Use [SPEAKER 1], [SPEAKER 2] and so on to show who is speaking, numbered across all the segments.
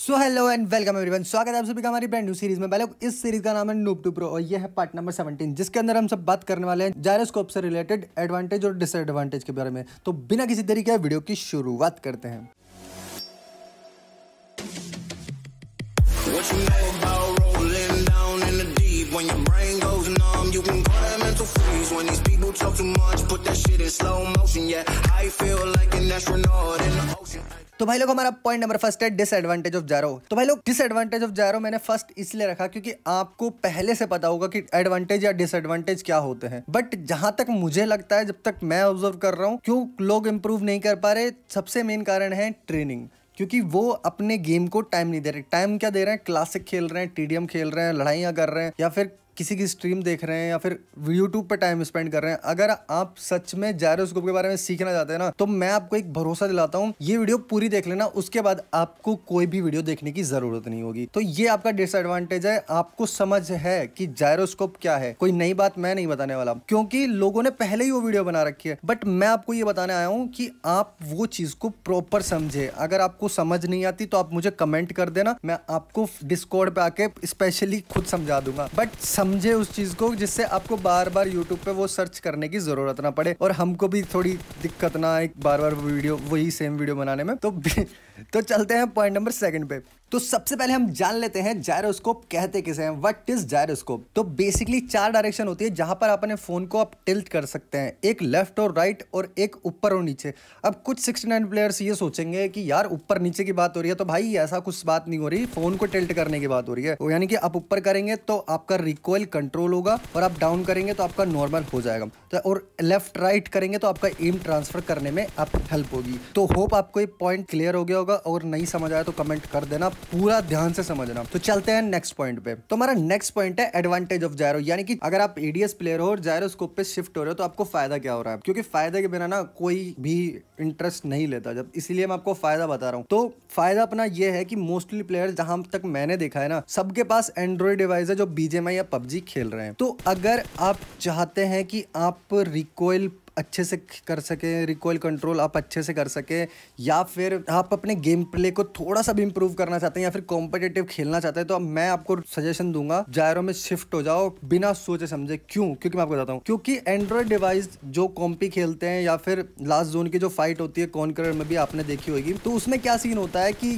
[SPEAKER 1] so hello and welcome everyone स्वागत है आप सभी का हमारी ब्रांड न्यू सीरीज में पहले इस सीरीज का नाम है नूप टू प्रो और ये है पार्ट नंबर 17 जिसके अंदर हम सब बात करने वाले हैं जायरोस्कोप से रिलेटेड एडवांटेज और डिसएडवांटेज के बारे में तो बिना किसी तरीके वीडियो की शुरुआत करते हैं तो भाई लोग हमारा पॉइंट नंबर फर्स्ट है डिसएडवांटेज ऑफ जारो तो भाई लोग डिसएडवांटेज ऑफ जारो मैंने फर्स्ट इसलिए रखा क्योंकि आपको पहले से पता होगा कि एडवांटेज या डिसएडवांटेज क्या होते हैं बट जहां तक मुझे लगता है जब तक मैं ऑब्जर्व कर रहा हूँ क्यों लोग इंप्रूव नहीं कर पा रहे सबसे मेन कारण है ट्रेनिंग क्योंकि वो अपने गेम को टाइम नहीं दे रहे टाइम क्या दे रहे हैं क्लासिक खेल रहे हैं टीडीएम खेल रहे हैं लड़ाइयां कर रहे हैं या फिर किसी की स्ट्रीम देख रहे हैं या फिर यूट्यूब पर टाइम स्पेंड कर रहे हैं अगर आप सच में जायरोस्कोप के बारे में सीखना चाहते हैं ना तो मैं आपको एक भरोसा दिलाता हूँ ये वीडियो पूरी देख लेना उसके बाद आपको कोई भी वीडियो देखने की जरूरत नहीं होगी तो ये आपका डिसएडवांटेज है आपको समझ है कि जायरोस्कोप क्या है कोई नई बात मैं नहीं बताने वाला क्योंकि लोगों ने पहले ही वो वीडियो बना रखी है बट मैं आपको ये बताने आया हूँ कि आप वो चीज को प्रॉपर समझे अगर आपको समझ नहीं आती तो आप मुझे कमेंट कर देना मैं आपको डिस्कॉर्ड पे आके स्पेशली खुद समझा दूंगा बट समझे उस चीज़ को जिससे आपको बार बार यूट्यूब पे वो सर्च करने की ज़रूरत ना पड़े और हमको भी थोड़ी दिक्कत ना आए बार बार वीडियो वही सेम वीडियो बनाने में तो तो चलते हैं पॉइंट नंबर सेकंड पे तो सबसे पहले हम जान लेते हैं जायरोस्कोप कहते किसे हैं व्हाट इज जायरोस्कोप तो बेसिकली चार डायरेक्शन होती है जहां पर अपने फोन को आप टिल्ट कर सकते हैं एक लेफ्ट और राइट और एक ऊपर और नीचे अब कुछ 69 प्लेयर्स ये सोचेंगे कि यार ऊपर नीचे की बात हो रही है तो भाई ऐसा कुछ बात नहीं हो रही फोन को टिल्ट करने की बात हो रही है तो यानी कि आप ऊपर करेंगे तो आपका रिको कोयल कंट्रोल होगा और आप डाउन करेंगे तो आपका नॉर्मल हो जाएगा तो और लेफ्ट राइट करेंगे तो आपका एम ट्रांसफर करने में आप हेल्प होगी तो होप आपको ये पॉइंट क्लियर हो गया होगा और नहीं समझ आया तो कमेंट कर देना पूरा ध्यान से समझना तो चलते हैं नेक्स्ट पॉइंट पे तो हमारा नेक्स्ट पॉइंट है एडवांटेज ऑफ जायरो यानी कि अगर आप एडीएस प्लेयर हो और जायरो स्कोप पे शिफ्ट हो रहे हो तो आपको फायदा क्या हो रहा है क्योंकि फायदे के बिना ना कोई भी इंटरेस्ट नहीं लेता जब इसलिए मैं आपको फायदा बता रहा हूँ तो फायदा अपना यह है कि मोस्टली प्लेयर जहां तक मैंने देखा है ना सबके पास एंड्रॉइड डिवाइस है जो बीजेमआई या पबजी खेल रहे हैं तो अगर आप चाहते हैं कि आप रिकॉयल अच्छे से कर सकें रिकॉयल कंट्रोल आप अच्छे से कर सकें या फिर आप अपने गेम प्ले को थोड़ा सा भी इम्प्रूव करना चाहते हैं या फिर कॉम्पिटेटिव खेलना चाहते हैं तो मैं आपको सजेशन दूंगा जायरो में शिफ्ट हो जाओ बिना सोचे समझे क्यों क्योंकि मैं आपको बताता हूँ क्योंकि एंड्रॉयड डिवाइस जो कॉम्पी खेलते हैं या फिर लास्ट जोन की जो फाइट होती है कॉन्करर में भी आपने देखी होगी तो उसमें क्या सीन होता है कि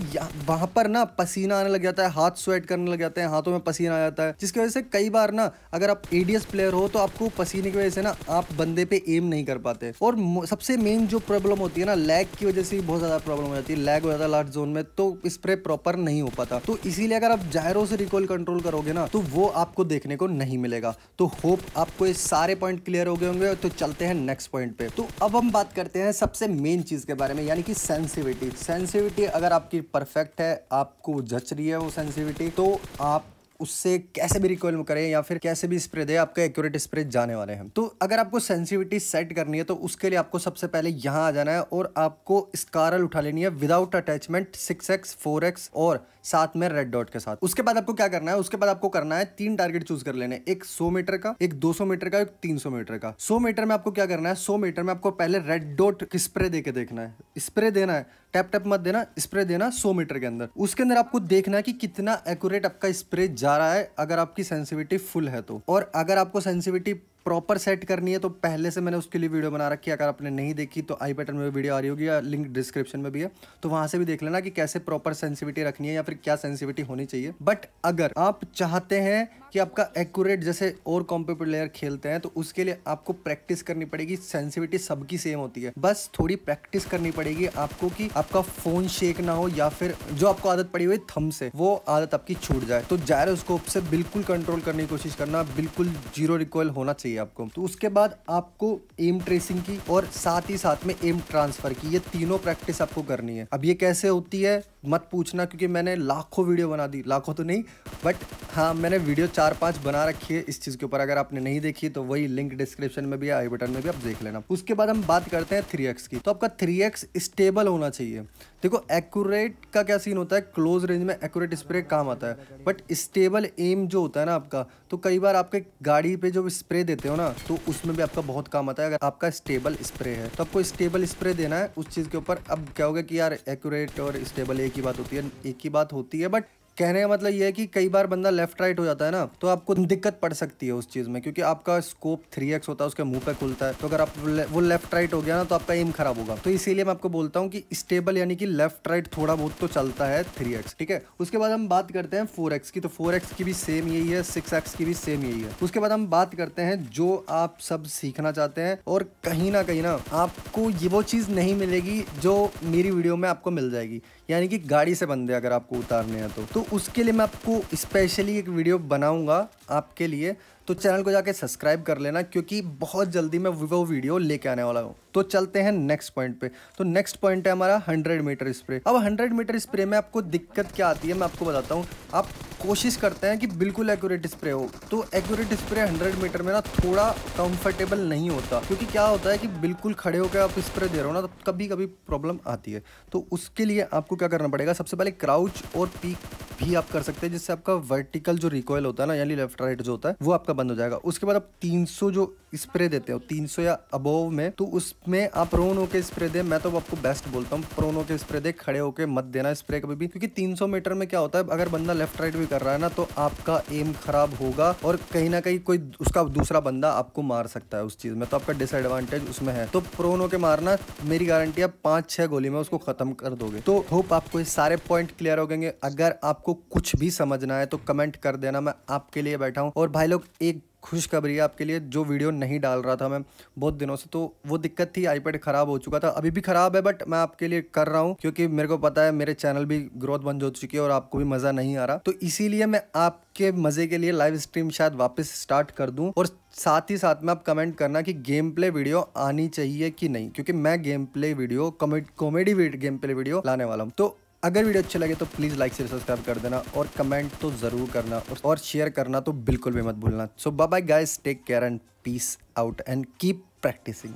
[SPEAKER 1] वहां पर ना पसीना आने लग जाता है हाथ स्वेट करने लग जाते हैं हाथों में पसीना आ जाता है जिसकी वजह से कई बार ना अगर आप एडीएस प्लेयर हो तो आपको पसीने की वजह से ना आप बंदे पे एम नहीं कर कर पाते और सबसे मेन जो प्रॉब्लम होती है ना लैग की वजह से बहुत ज़्यादा प्रॉब्लम हो जाती है लैग हो जाता है लास्ट जोन में तो स्प्रे प्रॉपर नहीं हो पाता तो इसीलिए अगर आप जायरो से रिकॉल कंट्रोल करोगे ना तो वो आपको देखने को नहीं मिलेगा तो होप आपको ये सारे पॉइंट क्लियर हो गए होंगे तो चलते हैं नेक्स्ट पॉइंट पे तो अब हम बात करते हैं सबसे मेन चीज़ के बारे में यानी कि सेंसिविटी सेंसिविटी अगर आपकी परफेक्ट है आपको जच रही है वो सेंसिविटी तो आप उससे कैसे भी रिकॉइल करें या फिर कैसे भी स्प्रे दे आपका एक्यूरेट स्प्रे जाने वाले हैं तो अगर आपको सेंसिविटी सेट करनी है तो उसके लिए आपको सबसे पहले यहाँ आ जाना है और आपको स्कारल उठा लेनी है without attachment six x four x और साथ में रेड डॉट के साथ उसके बाद आपको क्या करना है उसके बाद आपको करना है तीन टारगेट चूज कर लेने एक सौ मीटर का एक दो सौ मीटर का एक तीन सौ मीटर का सौ मीटर में आपको क्या करना है सौ मीटर में आपको पहले रेड डॉट स्प्रे दे के देखना है स्प्रे देना है टैप टैप मत देना स्प्रे देना सौ मीटर के अंदर उसके अंदर आपको देखना है कि कितना एक्यूरेट आपका स्प्रे जा जा रहा है अगर आपकी सेंसिविटी फुल है तो और अगर आपको सेंसिविटी प्रॉपर सेट करनी है तो पहले से मैंने उसके लिए वीडियो बना रखी है अगर आपने नहीं देखी तो आई बटन में वीडियो आ रही होगी या लिंक डिस्क्रिप्शन में भी है तो वहाँ से भी देख लेना कि कैसे प्रॉपर सेंसिविटी रखनी है या फिर क्या सेंसिविटी होनी चाहिए बट अगर आप चाहते हैं कि आपका एक्यूरेट जैसे और कॉम्प्यूटर लेयर खेलते हैं तो उसके लिए आपको प्रैक्टिस करनी पड़ेगी सेंसिविटी सबकी सेम होती है बस थोड़ी प्रैक्टिस करनी पड़ेगी आपको कि आपका फोन शेक ना हो या फिर जो आपको आदत पड़ी हुई थम से वो आदत आपकी छूट जाए तो जायरोस्कोप से बिल्कुल कंट्रोल करने की कोशिश करना बिल्कुल जीरो रिकॉयल होना चाहिए चाहिए आपको तो उसके बाद आपको एम ट्रेसिंग की और साथ ही साथ में एम ट्रांसफर की ये तीनों प्रैक्टिस आपको करनी है अब ये कैसे होती है मत पूछना क्योंकि मैंने लाखों वीडियो बना दी लाखों तो नहीं बट हाँ मैंने वीडियो चार पाँच बना रखी है इस चीज़ के ऊपर अगर आपने नहीं देखी तो वही लिंक डिस्क्रिप्शन में भी आई बटन में भी आप देख लेना उसके बाद हम बात करते हैं थ्री की तो आपका थ्री स्टेबल होना चाहिए देखो एक्यूरेट का क्या सीन होता है क्लोज रेंज में एक्यूरेट स्प्रे काम आता है बट स्टेबल एम जो होता है ना आपका तो कई बार आपके गाड़ी पे जो स्प्रे देते हो ना तो उसमें भी आपका बहुत काम आता है अगर आपका स्टेबल स्प्रे है तो आपको स्टेबल स्प्रे देना है उस चीज़ के ऊपर अब क्या होगा कि यार एक्यूरेट और स्टेबल एक एक ही बात होती है एक ही बात होती है बट कहने का मतलब ये है कि कई बार बंदा लेफ्ट राइट हो जाता है ना तो आपको दिक्कत पड़ सकती है उस चीज़ में क्योंकि आपका स्कोप थ्री एक्स होता है उसके मुंह पे खुलता है तो अगर आप ले, वो लेफ्ट राइट हो गया ना तो आपका एम खराब होगा तो इसीलिए मैं आपको बोलता हूँ कि स्टेबल यानी कि लेफ्ट राइट थोड़ा बहुत तो चलता है थ्री ठीक है उसके बाद हम बात करते हैं फोर की तो फोर की भी सेम यही है सिक्स की भी सेम यही है उसके बाद हम बात करते हैं जो आप सब सीखना चाहते हैं और कहीं ना कहीं ना आपको ये वो चीज़ नहीं मिलेगी जो मेरी वीडियो में आपको मिल जाएगी यानी कि गाड़ी से बंदे अगर आपको उतारने हैं तो, तो तो उसके लिए मैं आपको स्पेशली एक वीडियो बनाऊंगा आपके लिए तो चैनल को जाके सब्सक्राइब कर लेना क्योंकि बहुत जल्दी मैं वो वीडियो लेके आने वाला हूँ तो चलते हैं नेक्स्ट पॉइंट पे तो नेक्स्ट पॉइंट है हमारा 100 मीटर स्प्रे अब 100 मीटर स्प्रे में आपको दिक्कत क्या आती है मैं आपको बताता हूँ आप कोशिश करते हैं कि बिल्कुल एक्यूरेट स्प्रे हो तो एक्यूरेट स्प्रे 100 मीटर में ना थोड़ा कंफर्टेबल नहीं होता क्योंकि क्या होता है कि बिल्कुल खड़े होकर आप स्प्रे दे रहे हो ना तो कभी कभी प्रॉब्लम आती है तो उसके लिए आपको क्या करना पड़ेगा सबसे पहले क्राउच और पीक भी आप कर सकते हैं जिससे आपका वर्टिकल जो रिकॉयल होता है ना यानी लेफ्ट राइट जो होता है वो आपका आपका बंद हो जाएगा उसके बाद आप 300 जो स्प्रे देते हो 300 या अबोव में तो उसमें आप रोनो के स्प्रे दे मैं तो आपको बेस्ट बोलता हूँ प्रोनो के स्प्रे दे खड़े होकर मत देना स्प्रे कभी भी क्योंकि 300 मीटर में क्या होता है अगर बंदा लेफ्ट राइट भी कर रहा है ना तो आपका एम खराब होगा और कहीं ना कहीं कोई उसका दूसरा बंदा आपको मार सकता है उस चीज में तो आपका डिसएडवांटेज उसमें है तो प्रोनो के मारना मेरी गारंटी आप पांच छह गोली में उसको खत्म कर दोगे तो होप आपको ये सारे पॉइंट क्लियर हो गएंगे अगर आपको कुछ भी समझना है तो कमेंट कर देना मैं आपके लिए बैठा हूँ और भाई लोग एक खुशखबरी है आपके लिए जो वीडियो नहीं डाल रहा था मैं बहुत दिनों से तो वो दिक्कत थी आईपैड ख़राब हो चुका था अभी भी ख़राब है बट मैं आपके लिए कर रहा हूँ क्योंकि मेरे को पता है मेरे चैनल भी ग्रोथ बंद हो चुकी है और आपको भी मज़ा नहीं आ रहा तो इसीलिए मैं आपके मज़े के लिए लाइव स्ट्रीम शायद वापस स्टार्ट कर दूँ और साथ ही साथ में आप कमेंट करना कि गेम प्ले वीडियो आनी चाहिए कि नहीं क्योंकि मैं game play video comedy game play video लाने वाला हूँ तो अगर वीडियो अच्छी लगे तो प्लीज़ लाइक से सब्सक्राइब कर देना और कमेंट तो ज़रूर करना और शेयर करना तो बिल्कुल भी मत भूलना so bye guys take care and peace out and keep practicing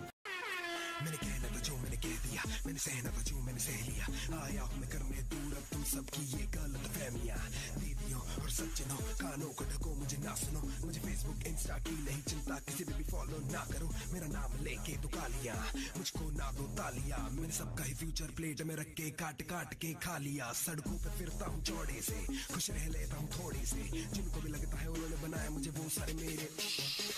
[SPEAKER 1] मैंने सहना था जो मैंने सह लिया आया हूँ मैं करने दूर अब तुम सबकी ये गलत फहमिया दीदियों और सज्जनों कानों को ढको मुझे ना सुनो मुझे फेसबुक इंस्टा की नहीं चिंता किसी पे भी फॉलो ना करो मेरा नाम लेके दुका लिया मुझको ना दो तालिया मैंने सबका ही फ्यूचर प्लेट में रख के काट काट के खा लिया सड़कों पे फिरता हूँ चौड़े से खुश रह लेता हूँ थोड़े से जिनको भी लगता है उन्होंने बनाया मुझे वो सारे मेरे